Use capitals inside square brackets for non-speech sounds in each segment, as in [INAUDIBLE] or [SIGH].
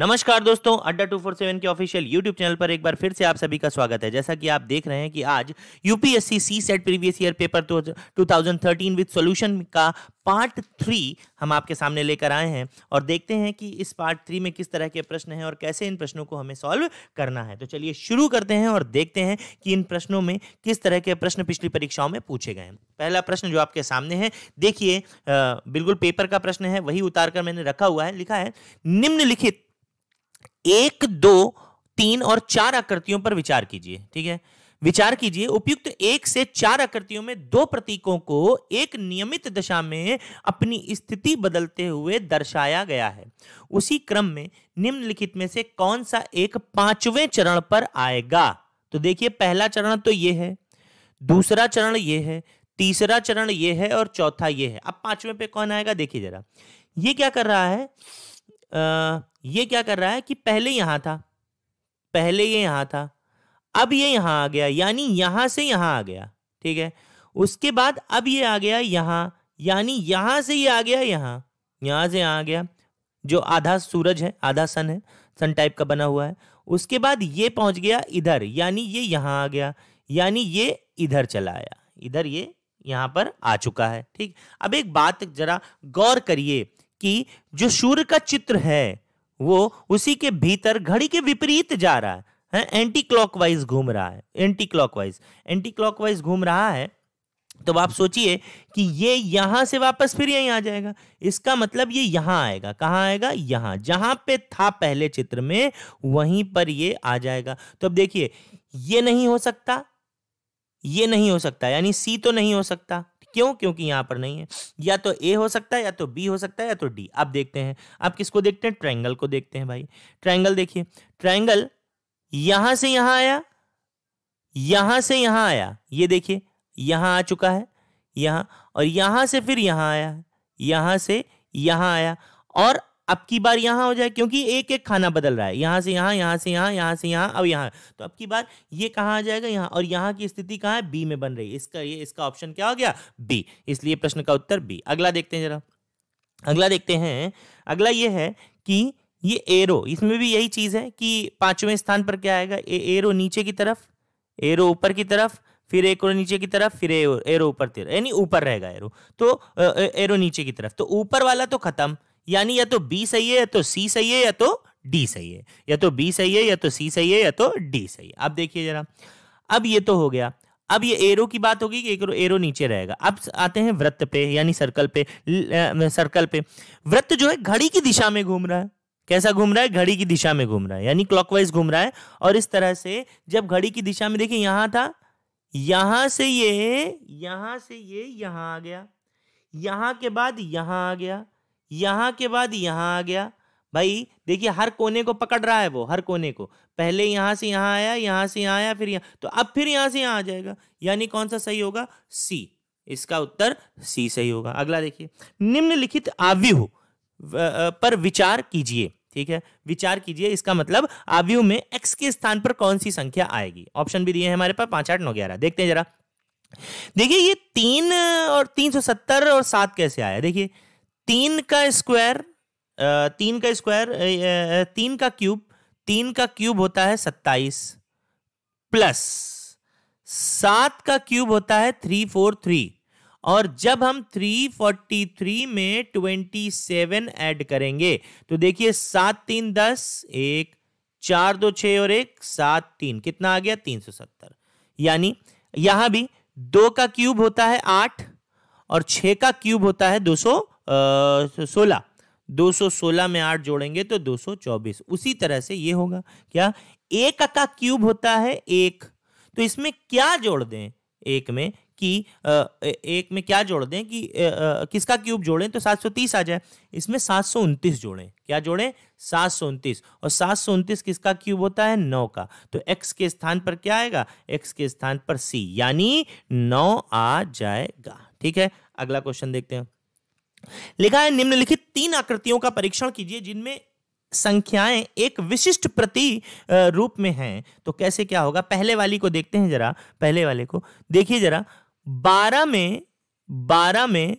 नमस्कार दोस्तों Adda two four seven के ऑफिशियल यूट्यूब चैनल पर एक बार फिर से आप सभी का स्वागत है जैसा कि आप देख रहे हैं कि आज UPSC CSAT previous year paper thirteen with solution का पार्ट थ्री हम आपके सामने लेकर आए हैं और देखते हैं कि इस पार्ट थ्री में किस तरह के प्रश्न हैं और कैसे इन प्रश्नों को हमें सॉल्व करना है तो चलिए शुरू करते हैं और देखते हैं कि इन प्रश्नों में किस तरह के प्रश्न पिछली परीक्षाओं में पूछे गए हैं पहला प्रश्न जो आपके सामने है देखिए बिल्कुल पेपर का प्रश्न है वही उतार कर मैंने रखा हुआ है लिखा है निम्नलिखित एक दो तीन और चार आकृतियों पर विचार कीजिए ठीक है विचार कीजिए उपयुक्त एक से चार आकृतियों में दो प्रतीकों को एक नियमित दशा में अपनी स्थिति बदलते हुए दर्शाया गया है उसी क्रम में निम्नलिखित में से कौन सा एक पांचवें चरण पर आएगा तो देखिए पहला चरण तो ये है दूसरा चरण ये है तीसरा चरण ये है और चौथा ये है अब पांचवें पे कौन आएगा देखिए जरा ये क्या कर रहा है ये क्या कर रहा है कि पहले यहां था पहले ये यहां था अब ये यहां आ गया यानी यहां से यहां आ गया ठीक है उसके बाद अब ये आ गया यहां यानी यहां से ये आ गया यहां यहां से यहां आ गया जो आधा सूरज है आधा सन है सन टाइप का बना हुआ है उसके बाद ये पहुंच गया इधर यानी ये यहां आ गया यानी ये इधर चला आया इधर ये यहां पर आ चुका है ठीक अब एक बात जरा गौर करिए कि जो सूर्य का चित्र है वो उसी के भीतर घड़ी के विपरीत जा रहा है है एंटी क्लॉकवाइज घूम रहा है एंटी क्लॉकवाइज एंटी क्लॉकवाइज घूम रहा है तो आप सोचिए कि ये यहां से वापस फिर यहीं आ जाएगा इसका मतलब ये यहां आएगा कहां आएगा यहां जहां पे था पहले चित्र में वहीं पर ये आ जाएगा तो अब देखिए ये नहीं हो सकता ये नहीं हो सकता यानी सी तो नहीं हो सकता क्यों क्योंकि यहां पर नहीं है या तो ए हो सकता है या तो बी हो सकता है या तो डी आप देखते हैं आप किसको देखते हैं ट्राइंगल को देखते हैं भाई ट्राइंगल देखिए ट्राइंगल यहां से यहां आया यहां से यहां आया ये देखिए यहां आ चुका है यहां और यहां से फिर यहां आया यहां से यहां आया और अब की बार यहां हो जाए क्योंकि एक एक खाना बदल रहा है यहां से यहां यहां से यहां यहां से यहां अब यहां तो अब की बार ये कहा आ जाएगा यहां और यहाँ की स्थिति कहा है बी में बन रही है इसका ये इसका ऑप्शन क्या हो गया बी इसलिए प्रश्न का उत्तर बी अगला देखते हैं जरा अगला देखते हैं अगला ये है कि ये एरो इसमें भी यही चीज़ है कि पांचवें स्थान पर क्या आएगा ए एरो नीचे की तरफ एरो ऊपर की तरफ फिर एक और नीचे की तरफ फिर एरो ऊपर तेरह यानी ऊपर रहेगा एरो तो एरो नीचे की तरफ तो ऊपर वाला तो खत्म यानी या तो बी सही है या तो सी सही है या तो डी सही है या तो बी सही है या तो सी सही है या तो डी सही है आप देखिए जरा अब ये तो हो गया अब ये एरो की बात होगी कि एरो, एरो नीचे रहेगा अब आते हैं वृत्त पे यानी सर्कल पे सर्कल पे वृत्त जो है घड़ी की दिशा में घूम रहा है कैसा घूम रहा है घड़ी की दिशा में घूम रहा है यानी क्लॉकवाइज घूम रहा है और इस तरह से जब घड़ी की दिशा में देखिए यहां था यहां से ये यहां से ये यहां आ गया यहां के बाद यहां आ गया यहां के बाद यहां आ गया भाई देखिए हर कोने को पकड़ रहा है वो हर कोने को पहले यहां से यहां आया यहां से यहां आया फिर यहां तो अब फिर यहां से यहां आ जाएगा यानी कौन सा सही होगा सी इसका उत्तर सी सही होगा अगला देखिए निम्नलिखित आव्यूह पर विचार कीजिए ठीक है विचार कीजिए इसका मतलब आव्यूह में एक्स के स्थान पर कौन सी संख्या आएगी ऑप्शन भी दिए हैं हमारे पास पांच आठ नौ ग्यारह देखते हैं जरा देखिए ये तीन और तीन सौ सत्तर और सात कैसे आया देखिए तीन का स्क्वायर तीन का स्क्वायर तीन का क्यूब तीन का क्यूब होता है सत्ताईस प्लस सात का क्यूब होता है थ्री फोर थ्री और जब हम 343 में 27 ऐड करेंगे तो देखिए सात तीन दस एक चार दो छ और एक सात तीन कितना आ गया 370 यानी यहां भी दो का क्यूब होता है आठ और छ का क्यूब होता है दो सौ सोलह दो सोलह में आठ जोड़ेंगे तो दो चौबीस उसी तरह से ये होगा क्या एक का क्यूब होता है एक तो इसमें क्या जोड़ दें एक में कि एक में क्या जोड़ दें कि किसका क्यूब जोड़ें तो सात सौ तीस आ जाए इसमें सात सौ उनतीस जोड़ें क्या जोड़ें सात सौ उनतीस और सात सौ उनतीस किसका क्यूब होता है नौ का तो एक्स के स्थान पर क्या आएगा एक्स के स्थान पर सी यानी नौ आ जाएगा ठीक है अगला क्वेश्चन देखते हैं लिखा है निम्नलिखित तीन आकृतियों का परीक्षण कीजिए जिनमें संख्याएं एक विशिष्ट प्रति रूप में हैं तो कैसे क्या होगा पहले वाली को देखते हैं जरा पहले वाले को देखिए जरा बारह में बारह में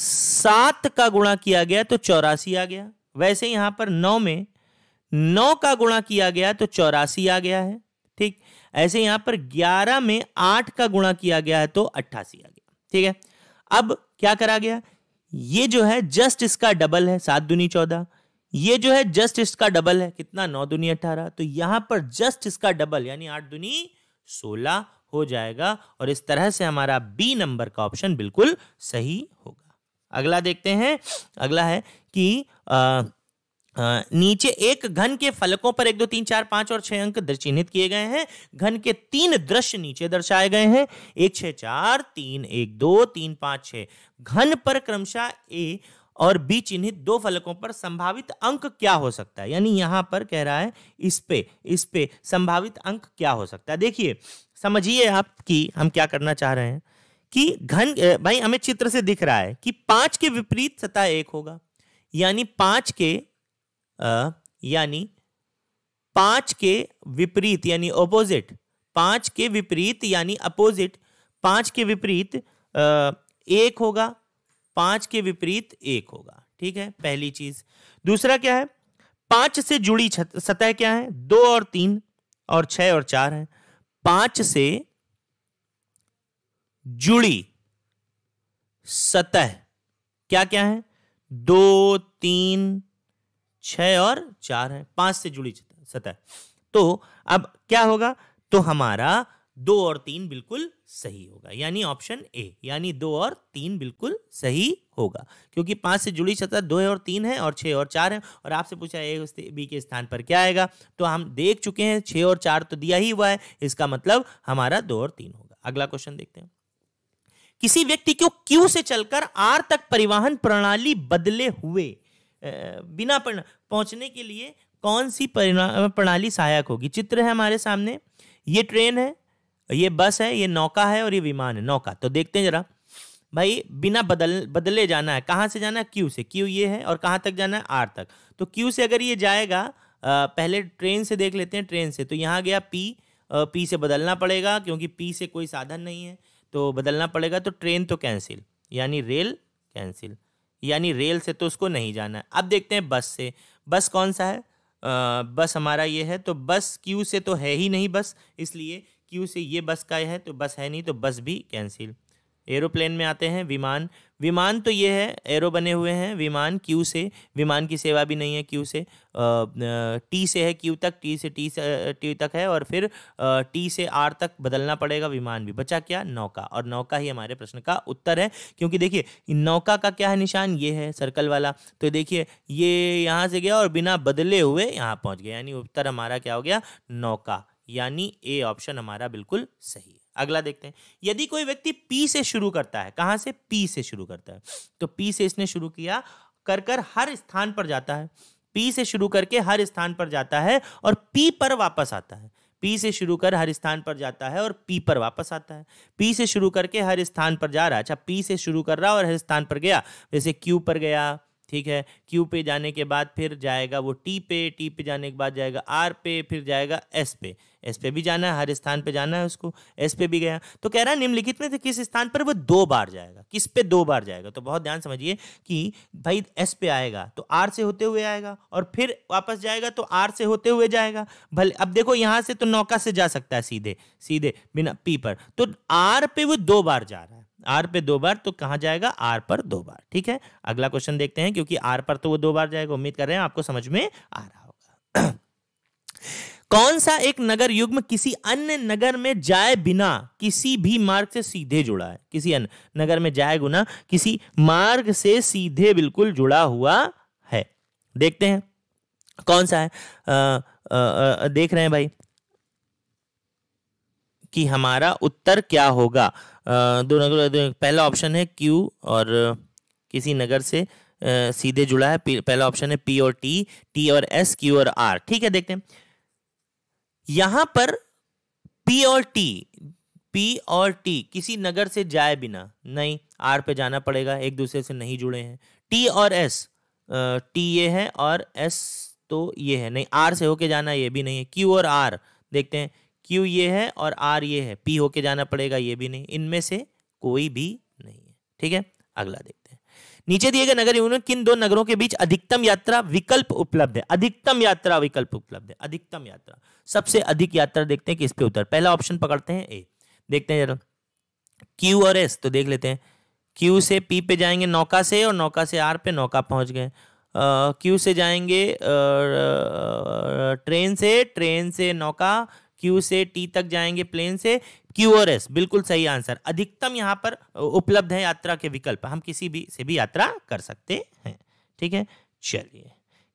सात का गुणा किया गया तो चौरासी आ गया वैसे यहां पर नौ में नौ का गुणा किया गया तो चौरासी आ गया है ठीक ऐसे यहां पर ग्यारह में आठ का गुणा किया गया है तो अट्ठासी आ गया ठीक है अब क्या करा गया ये जो है जस्ट इसका डबल है सात दुनी चौदह ये जो है जस्ट इसका डबल है कितना नौ दुनी अठारह तो यहां पर जस्ट इसका डबल यानी आठ दुनी सोलह हो जाएगा और इस तरह से हमारा बी नंबर का ऑप्शन बिल्कुल सही होगा अगला देखते हैं अगला है कि आ, नीचे एक घन के फलकों पर एक दो तीन चार पांच और छह अंक चिन्हित किए गए हैं घन के तीन दृश्य नीचे दर्शाए गए हैं एक छह चार तीन एक दो तीन पांच छह घन पर क्रमशः ए और बी चिन्हित दो फलकों पर संभावित अंक क्या हो सकता है यानी यहां पर कह रहा है इस पे इस पे संभावित अंक क्या हो सकता है देखिए समझिए आप कि हम क्या करना चाह रहे हैं कि घन भाई हमें चित्र से दिख रहा है कि पांच के विपरीत सतह एक होगा यानी पांच के यानी पांच के विपरीत यानी ऑपोजिट पांच के विपरीत यानी अपोजिट पांच के विपरीत एक होगा पांच के विपरीत एक होगा ठीक है पहली चीज दूसरा क्या है पांच से जुड़ी सतह क्या है दो और तीन और छह और चार है पांच से जुड़ी सतह क्या क्या है दो तीन छः और चार है पांच से जुड़ी सतह तो अब क्या होगा तो हमारा दो और तीन बिल्कुल सही होगा यानी ऑप्शन ए यानी दो और तीन बिल्कुल सही होगा क्योंकि पांच से जुड़ी सतह दो और तीन है और छः और चार है और आपसे पूछा ए बी के स्थान पर क्या आएगा तो हम देख चुके हैं छः और चार तो दिया ही हुआ है इसका मतलब हमारा दो और तीन होगा अगला क्वेश्चन देखते हैं किसी व्यक्ति को क्यू से चलकर आर तक परिवहन प्रणाली बदले हुए बिना पहुंचने के लिए कौन सी प्रणाली सहायक होगी चित्र है हमारे सामने ये ट्रेन है ये बस है ये नौका है और ये विमान है नौका तो देखते हैं जरा भाई बिना बदल बदले जाना है कहाँ से जाना है क्यू से क्यू ये है और कहाँ तक जाना है आर तक तो क्यू से अगर ये जाएगा पहले ट्रेन से देख लेते हैं ट्रेन से तो यहाँ गया पी पी से बदलना पड़ेगा क्योंकि पी से कोई साधन नहीं है तो बदलना पड़ेगा तो ट्रेन तो कैंसिल यानी रेल कैंसिल यानी रेल से तो उसको नहीं जाना है अब देखते हैं बस से बस कौन सा है आ, बस हमारा ये है तो बस क्यू से तो है ही नहीं बस इसलिए क्यू से ये बस का है तो बस है नहीं तो बस भी कैंसिल एरोप्लेन में आते हैं विमान विमान तो ये है एरो बने हुए हैं विमान क्यू से विमान की सेवा भी नहीं है क्यू से टी से है क्यू तक टी से टी से टी तक है और फिर टी से आर तक बदलना पड़ेगा विमान भी बचा क्या नौका और नौका ही हमारे प्रश्न का उत्तर है क्योंकि देखिए नौका का क्या है निशान ये है सर्कल वाला तो देखिए ये यहाँ से गया और बिना बदले हुए यहाँ पहुँच गया यानी उत्तर हमारा क्या हो गया नौका यानी ए ऑप्शन हमारा बिल्कुल सही अगला देखते हैं यदि कोई व्यक्ति पी से शुरू करता है कहां से पी से शुरू करता है तो पी से इसने शुरू किया कर कर हर स्थान पर जाता है पी से शुरू करके हर स्थान पर जाता है और पी पर वापस आता है पी से शुरू कर हर स्थान पर जाता है और पी पर वापस आता है पी से शुरू करके हर स्थान पर जा रहा है अच्छा पी से शुरू कर रहा और हर स्थान पर गया जैसे क्यू पर गया ठीक है क्यू पे जाने के बाद फिर जाएगा वो टी पे टी पे जाने के बाद जाएगा आर पे फिर जाएगा एस पे एस पे भी जाना है हर स्थान पे जाना है उसको एस पे भी गया तो कह रहा है निम्नलिखित में से किस स्थान पर वो दो बार जाएगा किस पे दो बार जाएगा तो बहुत ध्यान समझिए कि भाई एस पे आएगा तो आर से होते हुए आएगा और फिर वापस जाएगा तो आर से होते हुए जाएगा भले अब देखो यहाँ से तो नौका से जा सकता है सीधे सीधे बिना पी पर तो आर पे वो दो बार जा रहा है आर पे दो बार तो कहाँ जाएगा आर पर दो बार ठीक है अगला क्वेश्चन देखते हैं क्योंकि आर पर तो वो दो बार जाएगा उम्मीद कर रहे हैं आपको समझ में आ रहा होगा [CLEARS THROAT] कौन सा एक नगर युग्म किसी अन्य नगर में जाए बिना किसी भी मार्ग से सीधे जुड़ा है किसी अन्य नगर में जाए गुना किसी मार्ग से सीधे बिल्कुल जुड़ा हुआ है देखते हैं कौन सा है आ, आ, आ, देख रहे हैं भाई कि हमारा उत्तर क्या होगा दो नगर पहला ऑप्शन है क्यू और किसी नगर से सीधे जुड़ा है पहला ऑप्शन है पी और टी टी और एस क्यू और आर ठीक है देखते हैं यहां पर पी और टी पी और टी किसी नगर से जाए बिना नहीं आर पे जाना पड़ेगा एक दूसरे से नहीं जुड़े हैं टी और एस टी ये है और एस तो ये है नहीं आर से होके जाना ये भी नहीं है क्यू और आर देखते हैं क्यू ये है और आर ये है पी होके जाना पड़ेगा ये भी नहीं इनमें से कोई भी नहीं है ठीक है अगला देखते हैं नीचे दिए गए नगर यूनियन किन दो नगरों के बीच अधिकतम यात्रा विकल्प उपलब्ध है अधिकतम यात्रा विकल्प उपलब्ध है अधिकतम यात्रा सबसे अधिक यात्रा देखते हैं किस पे उत्तर पहला ऑप्शन पकड़ते हैं ए देखते हैं जरा क्यू और एस तो देख लेते हैं क्यू से पी पे जाएंगे नौका से और नौका से आर पे नौका पहुंच गए क्यू से जाएंगे ट्रेन से ट्रेन से नौका क्यू से टी तक जाएंगे प्लेन से क्यू और एस बिल्कुल सही आंसर अधिकतम यहाँ पर उपलब्ध है यात्रा के विकल्प हम किसी भी से भी यात्रा कर सकते हैं ठीक है चलिए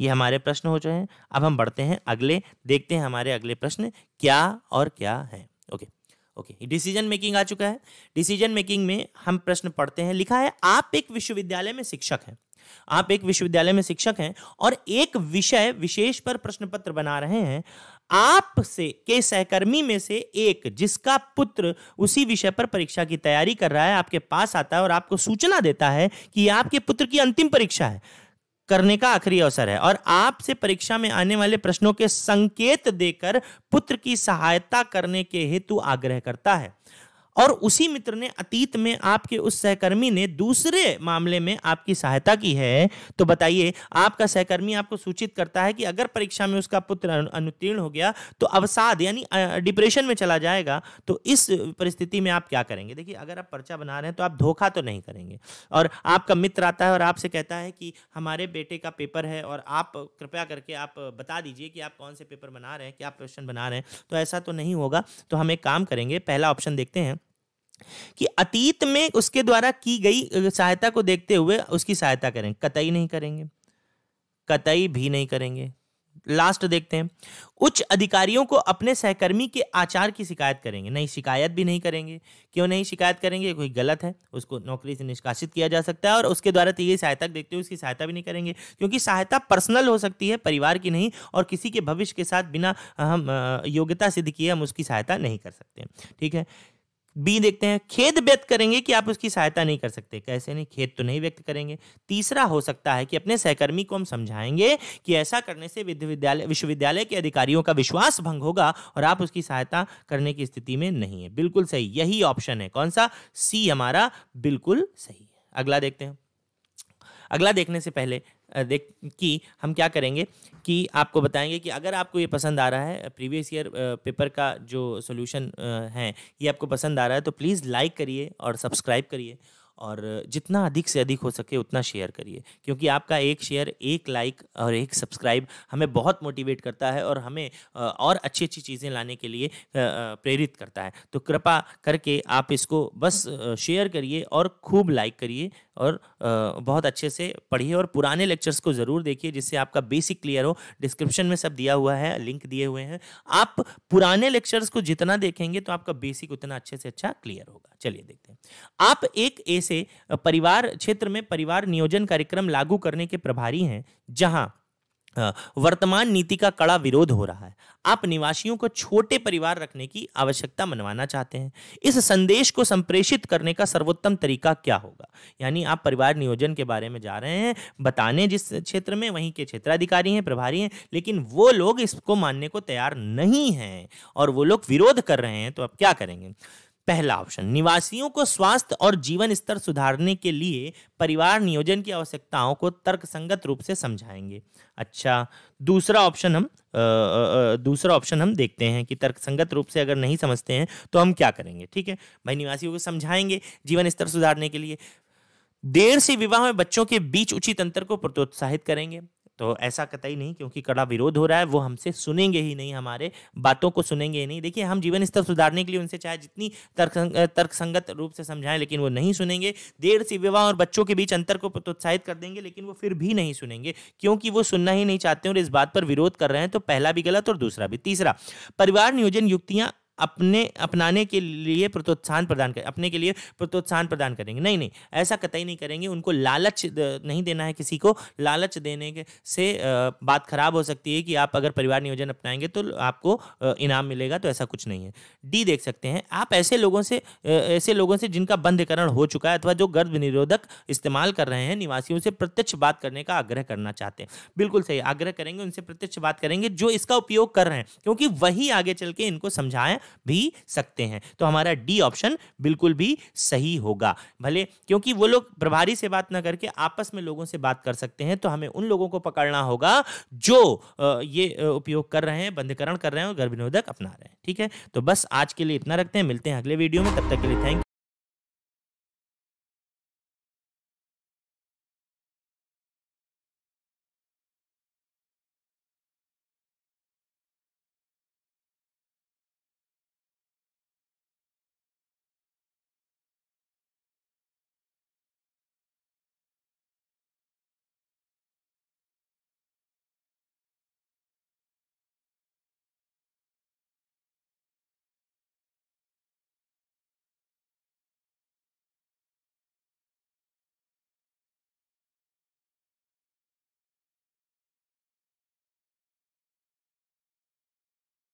ये हमारे प्रश्न हो चुके हैं अब हम बढ़ते हैं अगले देखते हैं हमारे अगले प्रश्न क्या और क्या है ओके ओके डिसीजन मेकिंग आ चुका है डिसीजन मेकिंग में हम प्रश्न पढ़ते हैं लिखा है आप एक विश्वविद्यालय में शिक्षक हैं आप एक विश्वविद्यालय में शिक्षक हैं और एक विषय विशेष पर प्रश्न पत्र बना रहे हैं आप से के सहकर्मी में से एक जिसका पुत्र उसी विषय पर परीक्षा की तैयारी कर रहा है आपके पास आता है और आपको सूचना देता है कि आपके पुत्र की अंतिम परीक्षा है करने का आखिरी अवसर है और आपसे परीक्षा में आने वाले प्रश्नों के संकेत देकर पुत्र की सहायता करने के हेतु आग्रह करता है और उसी मित्र ने अतीत में आपके उस सहकर्मी ने दूसरे मामले में आपकी सहायता की है तो बताइए आपका सहकर्मी आपको सूचित करता है कि अगर परीक्षा में उसका पुत्र अनुत्तीर्ण हो गया तो अवसाद यानी डिप्रेशन में चला जाएगा तो इस परिस्थिति में आप क्या करेंगे देखिए अगर आप पर्चा बना रहे हैं तो आप धोखा तो नहीं करेंगे और आपका मित्र आता है और आपसे कहता है कि हमारे बेटे का पेपर है और आप कृपया करके आप बता दीजिए कि आप कौन से पेपर बना रहे हैं क्या प्रश्न बना रहे हैं तो ऐसा तो नहीं होगा तो हम एक काम करेंगे पहला ऑप्शन देखते हैं कि अतीत में उसके द्वारा की गई सहायता को देखते हुए उसकी सहायता करें कतई नहीं करेंगे कतई भी नहीं करेंगे लास्ट देखते हैं उच्च अधिकारियों को अपने सहकर्मी के आचार की शिकायत करेंगे नहीं शिकायत भी नहीं करेंगे क्यों नहीं शिकायत करेंगे कोई गलत है उसको नौकरी से निष्कासित किया जा सकता है और उसके द्वारा तो ये सहायता देखते हुए उसकी सहायता भी नहीं करेंगे क्योंकि सहायता पर्सनल हो सकती है परिवार की नहीं और किसी के भविष्य के साथ बिना हम योग्यता सिद्ध किए हम उसकी सहायता नहीं कर सकते ठीक है बी देखते हैं खेद व्यक्त करेंगे कि आप उसकी सहायता नहीं कर सकते कैसे नहीं खेद तो नहीं व्यक्त करेंगे तीसरा हो सकता है कि अपने सहकर्मी को हम समझाएंगे कि ऐसा करने से विश्वविद्यालय विश्वविद्यालय के अधिकारियों का विश्वास भंग होगा और आप उसकी सहायता करने की स्थिति में नहीं है बिल्कुल सही यही ऑप्शन है कौन सा सी हमारा बिल्कुल सही है अगला देखते हैं अगला देखने से पहले देख कि हम क्या करेंगे कि आपको बताएंगे कि अगर आपको ये पसंद आ रहा है प्रीवियस ईयर पेपर का जो सोल्यूशन है ये आपको पसंद आ रहा है तो प्लीज़ लाइक करिए और सब्सक्राइब करिए और जितना अधिक से अधिक हो सके उतना शेयर करिए क्योंकि आपका एक शेयर एक लाइक और एक सब्सक्राइब हमें बहुत मोटिवेट करता है और हमें और अच्छी अच्छी चीज़ें लाने के लिए प्रेरित करता है तो कृपा करके आप इसको बस शेयर करिए और खूब लाइक करिए और बहुत अच्छे से पढ़िए और पुराने लेक्चर्स को ज़रूर देखिए जिससे आपका बेसिक क्लियर हो डिस्क्रिप्शन में सब दिया हुआ है लिंक दिए हुए हैं आप पुराने लेक्चर्स को जितना देखेंगे तो आपका बेसिक उतना अच्छे से अच्छा क्लियर होगा चलिए देखते हैं आप एक ए से परिवार क्षेत्र में परिवार नियोजन कार्यक्रम लागू करने के प्रभारी हैं जहां वर्तमान नीति का कड़ा विरोध हो रहा है आप निवासियों को छोटे परिवार रखने की आवश्यकता मनवाना चाहते हैं इस संदेश को संप्रेषित करने का सर्वोत्तम तरीका क्या होगा यानी आप परिवार नियोजन के बारे में जा रहे हैं बताने जिस क्षेत्र में वहीं के क्षेत्राधिकारी हैं प्रभारी हैं लेकिन वो लोग इसको मानने को तैयार नहीं हैं और वो लोग विरोध कर रहे हैं तो आप क्या करेंगे पहला ऑप्शन निवासियों को स्वास्थ्य और जीवन स्तर सुधारने के लिए परिवार नियोजन की आवश्यकताओं को तर्कसंगत रूप से समझाएंगे अच्छा दूसरा ऑप्शन हम दूसरा ऑप्शन हम देखते हैं कि तर्कसंगत रूप से अगर नहीं समझते हैं तो हम क्या करेंगे ठीक है भाई निवासियों को समझाएंगे जीवन स्तर सुधारने के लिए देर से विवाह में बच्चों के बीच उचित अंतर को प्रोत्साहित करेंगे तो ऐसा कतई नहीं क्योंकि कड़ा विरोध हो रहा है वो हमसे सुनेंगे ही नहीं हमारे बातों को सुनेंगे ही नहीं देखिए हम जीवन स्तर सुधारने के लिए उनसे चाहे जितनी तर्क तर्कसंगत रूप से समझाएं लेकिन वो नहीं सुनेंगे देर से विवाह और बच्चों के बीच अंतर को प्रोत्साहित कर देंगे लेकिन वो फिर भी नहीं सुनेंगे क्योंकि वो सुनना ही नहीं चाहते और इस बात पर विरोध कर रहे हैं तो पहला भी गलत और दूसरा भी तीसरा परिवार नियोजन युक्तियाँ अपने अपनाने के लिए प्रोत्साहन प्रदान कर अपने के लिए प्रोत्साहन प्रदान करेंगे नहीं नहीं ऐसा कतई नहीं करेंगे उनको लालच नहीं देना है किसी को लालच देने के से बात खराब हो सकती है कि आप अगर परिवार नियोजन अपनाएंगे तो आपको इनाम मिलेगा तो ऐसा कुछ नहीं है डी देख सकते हैं आप ऐसे लोगों से ऐसे लोगों से जिनका बंधकरण हो चुका है अथवा जो गर्भ निरोधक इस्तेमाल कर रहे हैं निवासियों से प्रत्यक्ष बात करने का आग्रह करना चाहते हैं बिल्कुल सही आग्रह करेंगे उनसे प्रत्यक्ष बात करेंगे जो इसका उपयोग कर रहे हैं क्योंकि वही आगे चल के इनको समझाएं भी सकते हैं तो हमारा डी ऑप्शन बिल्कुल भी सही होगा भले क्योंकि वो लोग प्रभारी से बात ना करके आपस में लोगों से बात कर सकते हैं तो हमें उन लोगों को पकड़ना होगा जो ये उपयोग कर रहे हैं बंधकरण कर रहे हैं और गर्भनिरोधक अपना रहे हैं ठीक है तो बस आज के लिए इतना रखते हैं मिलते हैं अगले वीडियो में तब तक के लिए थैंक